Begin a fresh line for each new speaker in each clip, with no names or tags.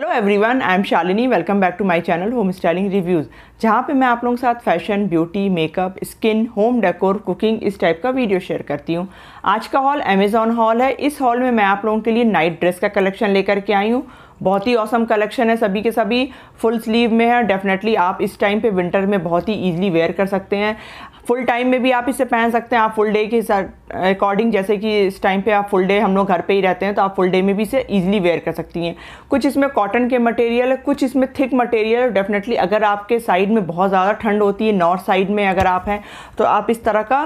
hello everyone I am Shalini welcome back to my channel home styling reviews जहाँ पे मैं आप लोगों के साथ fashion beauty makeup skin home decor cooking इस टाइप का वीडियो शेयर करती हूँ आज का हॉल अमेजॉन हॉल है इस हॉल में मैं आप लोगों के लिए नाइट ड्रेस का कलेक्शन लेकर के आई हूँ बहुत ही औसम कलेक्शन है सभी के सभी फुल स्लीव में है डेफिनेटली आप इस टाइम पे विंटर में बहुत ही ईजिली वेयर कर सकते हैं फुल टाइम में भी आप इसे पहन सकते हैं आप फुल डे के अकॉर्डिंग जैसे कि इस टाइम पे आप फुल डे हम लोग घर पे ही रहते हैं तो आप फुल डे में भी इसे ईजिली वेयर कर सकती हैं कुछ इसमें कॉटन के मटेरियल है कुछ इसमें थिक मटेरियल है डेफिनेटली अगर आपके साइड में बहुत ज़्यादा ठंड होती है नॉर्थ साइड में अगर आप हैं तो आप इस तरह का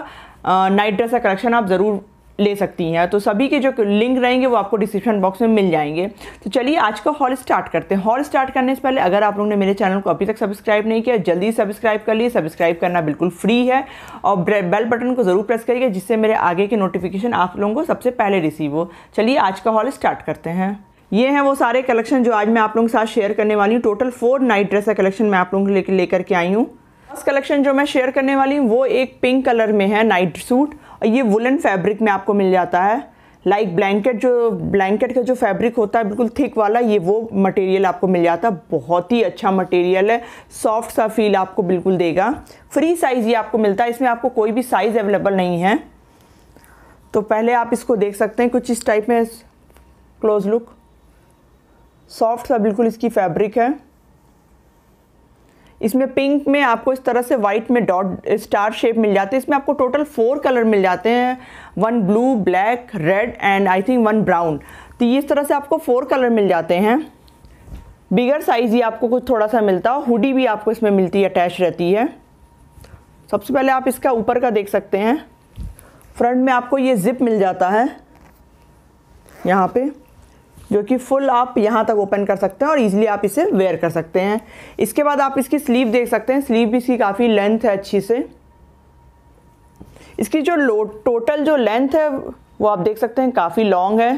नाइट ड्रेस का कलेक्शन आप ज़रूर ले सकती हैं तो सभी के जो लिंक रहेंगे वो आपको डिस्क्रिप्शन बॉक्स में मिल जाएंगे तो चलिए आज का हॉल स्टार्ट करते हैं हॉल स्टार्ट करने से पहले अगर आप लोगों ने मेरे चैनल को अभी तक सब्सक्राइब नहीं किया जल्दी सब्सक्राइब कर लिए सब्सक्राइब करना बिल्कुल फ्री है और बेल बटन को ज़रूर प्रेस करिएगा जिससे मेरे आगे के नोटिफिकेशन आप लोगों को सबसे पहले रिसीव हो चलिए आज का हॉल स्टार्ट करते हैं ये हैं वो सारे कलेक्शन जो आज मैं आप लोगों के साथ शेयर करने वाली हूँ टोटल फोर नाइट ड्रेस का कलेक्शन मैं आप लोगों को लेकर के आई हूँ फर्स्ट कलेक्शन जो मैं शेयर करने वाली हूँ वो एक पिंक कलर में है नाइट सूट ये वुलन फैब्रिक में आपको मिल जाता है लाइक like ब्लैंकेट जो ब्लैंकेट का जो फैब्रिक होता है बिल्कुल थिक वाला ये वो मटेरियल आपको मिल जाता है बहुत ही अच्छा मटेरियल है सॉफ्ट सा फील आपको बिल्कुल देगा फ्री साइज़ ये आपको मिलता है इसमें आपको कोई भी साइज़ अवेलेबल नहीं है तो पहले आप इसको देख सकते हैं कुछ इस टाइप में क्लोज लुक सॉफ्ट सा बिल्कुल इसकी फैब्रिक है इसमें पिंक में आपको इस तरह से वाइट में डॉट स्टार शेप मिल जाते हैं इसमें आपको टोटल फोर कलर मिल जाते हैं one blue black red and I think one brown तो इस तरह से आपको फोर कलर मिल जाते हैं बिगर साइज़ ही आपको कुछ थोड़ा सा मिलता है हुडी भी आपको इसमें मिलती है अटैच रहती है सबसे पहले आप इसका ऊपर का देख सकते हैं फ्रंट में आपको ये ज़िप मिल जाता है यहाँ पे जो कि फुल आप यहाँ तक ओपन कर सकते हैं और इजीली आप इसे वेयर कर सकते हैं इसके बाद आप इसकी स्लीव देख सकते हैं स्लीव भी इसकी काफ़ी लेंथ है अच्छी से इसकी जो लो टोटल जो लेंथ है वो आप देख सकते हैं काफ़ी लॉन्ग है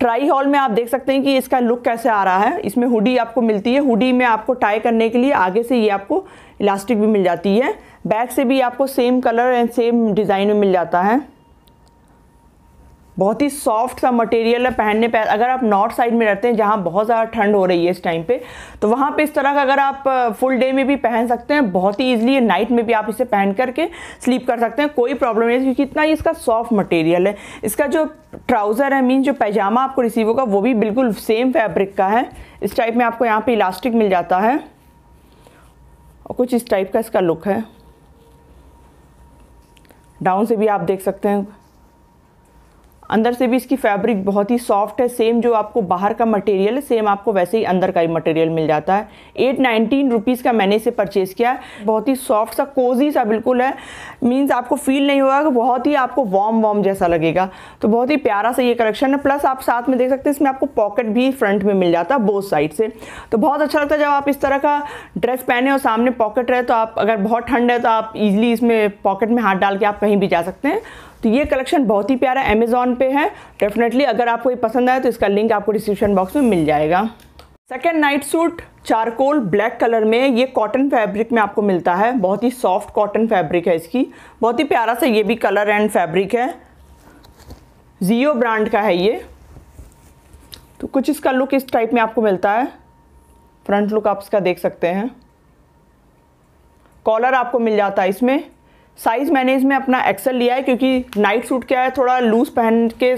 ट्राई हॉल में आप देख सकते हैं कि इसका लुक कैसे आ रहा है इसमें हुडी आपको मिलती है हुडी में आपको टाई करने के लिए आगे से ये आपको इलास्टिक भी मिल जाती है बैक से भी आपको same colour and same design में मिल जाता है बहुत ही सॉफ्ट सा मटेरियल है पहनने पर अगर आप नॉर्थ साइड में रहते हैं जहाँ बहुत ज़्यादा ठंड हो रही है इस टाइम पे तो वहाँ पे इस तरह का अगर आप फुल डे में भी पहन सकते हैं बहुत ही ईजिली नाइट में भी आप इसे पहन करके स्लीप कर सकते हैं कोई प्रॉब्लम नहीं क्योंकि इतना ही इसका सॉफ्ट मटेरियल है इसका जो ट्राउज़र है मीन जो पैजामा आपको रिसीव होगा वो भी बिल्कुल सेम फैब्रिक का है इस टाइप में आपको यहाँ पर इलास्टिक मिल जाता है और कुछ इस टाइप का इसका लुक है डाउन से भी आप देख सकते हैं अंदर से भी इसकी फैब्रिक बहुत ही सॉफ्ट है सेम जो आपको बाहर का मटेरियल है सेम आपको वैसे ही अंदर का ही मटेरियल मिल जाता है एट नाइनटीन रुपीज़ का मैंने इसे परचेज़ किया है बहुत ही सॉफ्ट सा कोजी सा बिल्कुल है मीन्स आपको फील नहीं होगा बहुत ही आपको वॉम वॉम जैसा लगेगा तो बहुत ही प्यारा सा ये कलेक्शन है प्लस आप साथ में देख सकते हैं इसमें आपको पॉकेट भी फ्रंट में मिल जाता है बोथ साइड से तो बहुत अच्छा लगता है जब आप इस तरह का ड्रेस पहने और सामने पॉकेट रहे तो आप अगर बहुत ठंड है तो आप इजिली इसमें पॉकेट में हाथ डाल के आप कहीं भी जा सकते हैं तो ये कलेक्शन बहुत ही प्यारा अमेजोन पे है डेफिनेटली अगर आपको ये पसंद आए तो इसका लिंक आपको डिस्क्रिप्शन बॉक्स में मिल जाएगा second night suit charcoal black colour में ये कॉटन फैब्रिक में आपको मिलता है बहुत ही सॉफ्ट कॉटन फैब्रिक है इसकी बहुत ही प्यारा सा ये भी कलर एंड फैब्रिक है जियो ब्रांड का है ये तो कुछ इसका लुक इस टाइप में आपको मिलता है फ्रंट लुक आप इसका देख सकते हैं कॉलर आपको मिल जाता है इसमें साइज़ मैंने इसमें अपना एक्सल लिया है क्योंकि नाइट सूट क्या है थोड़ा लूज़ पहन के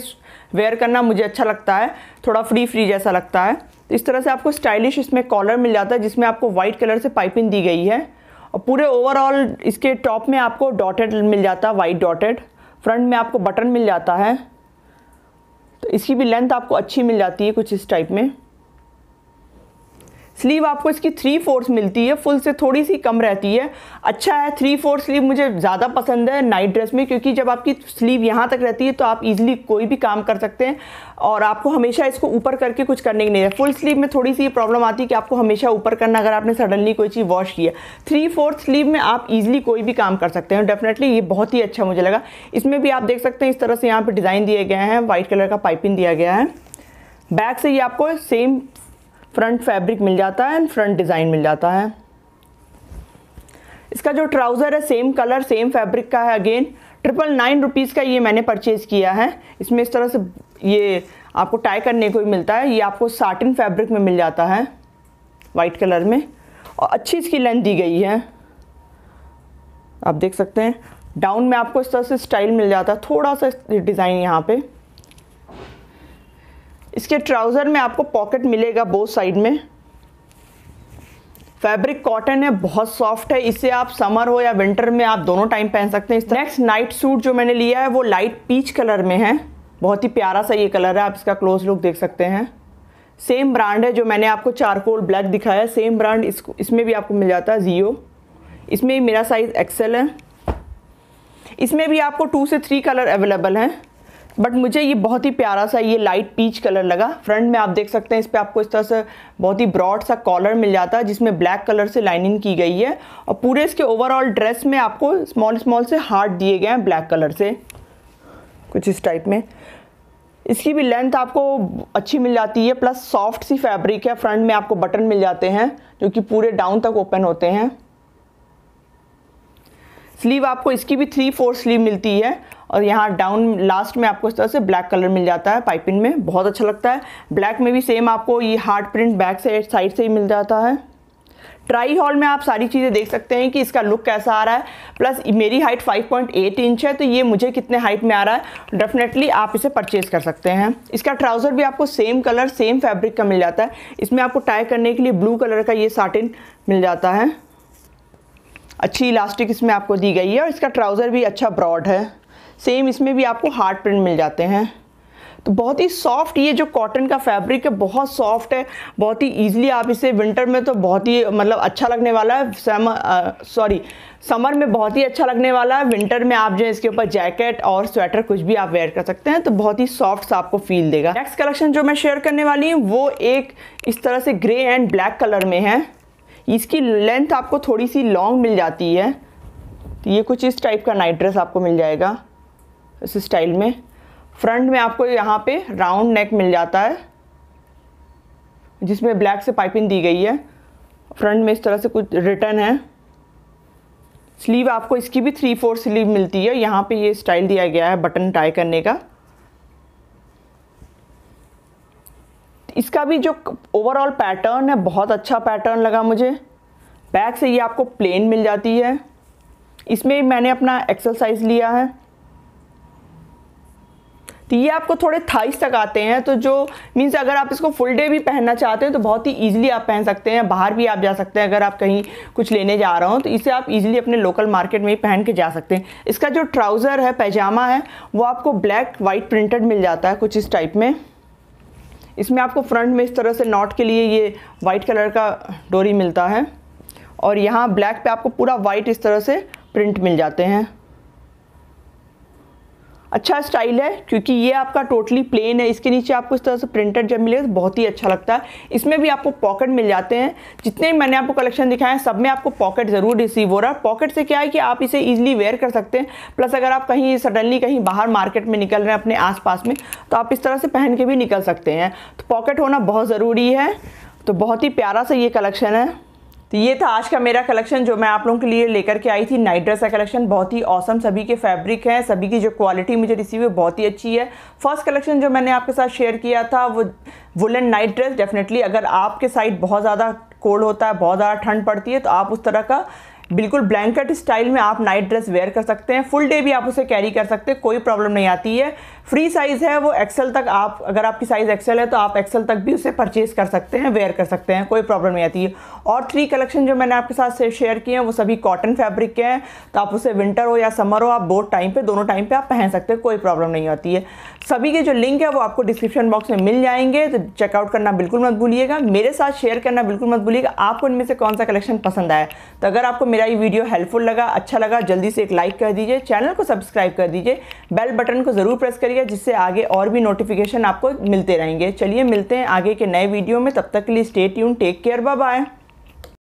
वेयर करना मुझे अच्छा लगता है थोड़ा फ्री फ्री जैसा लगता है तो इस तरह से आपको स्टाइलिश इसमें कॉलर मिल जाता है जिसमें आपको वाइट कलर से पाइपिंग दी गई है और पूरे ओवरऑल इसके टॉप में आपको डॉटेड मिल जाता है वाइट डॉटेड फ्रंट में आपको बटन मिल जाता है तो इसकी भी लेंथ आपको अच्छी मिल जाती है कुछ इस टाइप में स्लीव आपको इसकी थ्री फोर्थ मिलती है फुल से थोड़ी सी कम रहती है अच्छा है थ्री फोर्थ स्लीव मुझे ज़्यादा पसंद है नाइट ड्रेस में क्योंकि जब आपकी स्लीव यहाँ तक रहती है तो आप इजीली कोई भी काम कर सकते हैं और आपको हमेशा इसको ऊपर करके कुछ करने की नहीं है फुल स्लीव में थोड़ी सी प्रॉब्लम आती है कि आपको हमेशा ऊपर करना अगर आपने सडनली कोई चीज़ वॉश किया थ्री फोर्थ स्लीव में आप ईजिली कोई भी काम कर सकते हैं डेफिनेटली ये बहुत ही अच्छा मुझे लगा इसमें भी आप देख सकते हैं इस तरह से यहाँ पर डिज़ाइन दिए गए हैं वाइट कलर का पाइपिंग दिया गया है बैक से ये आपको सेम फ्रंट फैब्रिक मिल जाता है एंड फ्रंट डिज़ाइन मिल जाता है इसका जो ट्राउज़र है सेम कलर सेम फैब्रिक का है अगेन ट्रिपल नाइन रुपीज़ का ये मैंने परचेज़ किया है इसमें इस तरह से ये आपको टाई करने को भी मिलता है ये आपको साटिन फैब्रिक में मिल जाता है वाइट कलर में और अच्छी इसकी लेंथ दी गई है आप देख सकते हैं डाउन में आपको इस तरह से स्टाइल मिल जाता है थोड़ा सा डिज़ाइन यहाँ पर इसके ट्राउज़र में आपको पॉकेट मिलेगा बोथ साइड में फैब्रिक कॉटन है बहुत सॉफ्ट है इसे आप समर हो या विंटर में आप दोनों टाइम पहन सकते हैं नेक्स्ट नाइट सूट जो मैंने लिया है वो लाइट पीच कलर में है बहुत ही प्यारा सा ये कलर है आप इसका क्लोज लुक देख सकते हैं सेम ब्रांड है जो मैंने आपको चारकोल ब्लैक दिखाया सेम ब्रांड इसको इसमें भी आपको मिल जाता है जियो इसमें मेरा साइज़ एक्सेल है इसमें भी आपको टू से थ्री कलर अवेलेबल हैं बट मुझे ये बहुत ही प्यारा सा ये लाइट पीच कलर लगा फ्रंट में आप देख सकते हैं इस पर आपको इस तरह से बहुत ही ब्रॉड सा कॉलर मिल जाता है जिसमें ब्लैक कलर से लाइनिंग की गई है और पूरे इसके ओवरऑल ड्रेस में आपको स्मॉल स्मॉल से हार्ट दिए गए हैं ब्लैक कलर से कुछ इस टाइप में इसकी भी लेंथ आपको अच्छी मिल जाती है प्लस सॉफ्ट सी फैब्रिक है फ्रंट में आपको बटन मिल जाते हैं जो कि पूरे डाउन तक ओपन होते हैं स्लीव आपको इसकी भी थ्री फोर स्लीव मिलती है और यहाँ डाउन लास्ट में आपको इस तरह से ब्लैक कलर मिल जाता है पाइपिंग में बहुत अच्छा लगता है ब्लैक में भी सेम आपको ये हार्ड प्रिंट बैक से साइड से ही मिल जाता है ट्राई हॉल में आप सारी चीज़ें देख सकते हैं कि इसका लुक कैसा आ रहा है प्लस मेरी हाइट 5.8 इंच है तो ये मुझे कितने हाइट में आ रहा है डेफिनेटली आप इसे परचेज़ कर सकते हैं इसका ट्राउज़र भी आपको सेम कलर सेम फैब्रिक का मिल जाता है इसमें आपको टाई करने के लिए ब्लू कलर का ये साटिन मिल जाता है अच्छी इलास्टिक इसमें आपको दी गई है और इसका ट्राउज़र भी अच्छा ब्रॉड है सेम इसमें भी आपको हार्ड प्रिंट मिल जाते हैं तो बहुत ही सॉफ्ट ये जो कॉटन का फैब्रिक है बहुत सॉफ्ट है बहुत ही ईजिली आप इसे विंटर में तो बहुत ही मतलब अच्छा लगने वाला है सॉरी समर uh, में बहुत ही अच्छा लगने वाला है विंटर में आप जो है इसके ऊपर जैकेट और स्वेटर कुछ भी आप वेयर कर सकते हैं तो बहुत ही सॉफ्ट सा आपको फील देगा नेक्स्ट कलेक्शन जो मैं शेयर करने वाली हूँ वो एक इस तरह से ग्रे एंड ब्लैक कलर में है इसकी लेंथ आपको थोड़ी सी लॉन्ग मिल जाती है तो ये कुछ इस टाइप का नाइट ड्रेस आपको मिल जाएगा इस स्टाइल में फ्रंट में आपको यहाँ पे राउंड नेक मिल जाता है जिसमें ब्लैक से पाइपिंग दी गई है फ्रंट में इस तरह से कुछ रिटर्न है स्लीव आपको इसकी भी थ्री फोर स्लीव मिलती है यहाँ पे ये स्टाइल दिया गया है बटन टाई करने का इसका भी जो ओवरऑल पैटर्न है बहुत अच्छा पैटर्न लगा मुझे बैक से ये आपको प्लेन मिल जाती है इसमें मैंने अपना एक्सरसाइज लिया है तो ये आपको थोड़े थाइस तक आते हैं तो जो मीन्स अगर आप इसको फुल डे भी पहनना चाहते हैं तो बहुत ही ईजिली आप पहन सकते हैं बाहर भी आप जा सकते हैं अगर आप कहीं कुछ लेने जा रहा हूँ तो इसे आप ईजिली अपने लोकल मार्केट में ही पहन के जा सकते हैं इसका जो ट्राउज़र है पैजामा है वो आपको ब्लैक वाइट प्रिंटेड मिल जाता है कुछ इस टाइप में इसमें आपको फ्रंट में इस तरह से नॉट के लिए ये वाइट कलर का डोरी मिलता है और यहाँ ब्लैक पे आपको पूरा वाइट इस तरह से प्रिंट मिल जाते हैं अच्छा स्टाइल है क्योंकि ये आपका टोटली प्लेन है इसके नीचे आपको इस तरह से प्रिंटेड जब मिलेगा तो बहुत ही अच्छा लगता है इसमें भी आपको पॉकेट मिल जाते हैं जितने भी मैंने आपको कलेक्शन दिखाए हैं सब में आपको पॉकेट ज़रूर रिसीव हो रहा है पॉकेट से क्या है कि आप इसे ईजिली वेयर कर सकते हैं प्लस अगर आप कहीं सडनली कहीं बाहर मार्केट में निकल रहे हैं अपने आस में तो आप इस तरह से पहन के भी निकल सकते हैं तो पॉकेट होना बहुत ज़रूरी है तो बहुत ही प्यारा सा ये कलेक्शन है तो ये था आज का मेरा कलेक्शन जो मैं आप लोगों के लिए लेकर के आई थी नाइट ड्रेस का कलेक्शन बहुत ही औसम सभी के फैब्रिक हैं सभी की जो क्वालिटी मुझे रिसीव है बहुत ही अच्छी है फर्स्ट कलेक्शन जो मैंने आपके साथ शेयर किया था वो वुलन नाइट ड्रेस डेफिनेटली अगर आपके साइड बहुत ज़्यादा कोल्ड होता है बहुत ज़्यादा ठंड पड़ती है तो आप उस तरह का बिल्कुल ब्लैंकेट स्टाइल में आप नाइट ड्रेस वेयर कर सकते हैं फुल डे भी आप उसे कैरी कर सकते हैं कोई प्रॉब्लम नहीं आती है फ्री साइज़ है वो एक्सेल तक आप अगर आपकी साइज़ एक्सेल है तो आप एक्सेल तक भी उसे परचेज कर सकते हैं वेयर कर सकते हैं कोई प्रॉब्लम नहीं आती है और थ्री कलेक्शन जो मैंने आपके साथ शेयर किए हैं वो सभी कॉटन फैब्रिक के हैं तो आप उसे विंटर हो या समर हो आप बोथ टाइम पर दोनों टाइम पर आप पहन सकते हैं कोई प्रॉब्लम नहीं आती है सभी के जो लिंक है वो आपको डिस्क्रिप्शन बॉक्स में मिल जाएंगे तो चेकआउट करना बिल्कुल मत भूलिएगा मेरे साथ शेयर करना बिल्कुल मत भूलिएगा आपको इनमें से कौन सा कलेक्शन पसंद आया तो अगर आपको मेरा ये वीडियो हेल्पफुल लगा अच्छा लगा जल्दी से एक लाइक कर दीजिए चैनल को सब्सक्राइब कर दीजिए बेल बटन को ज़रूर प्रेस करिए जिससे आगे और भी नोटिफिकेशन आपको मिलते रहेंगे चलिए मिलते हैं आगे के नए वीडियो में तब तक के लिए stay tune take care bye bye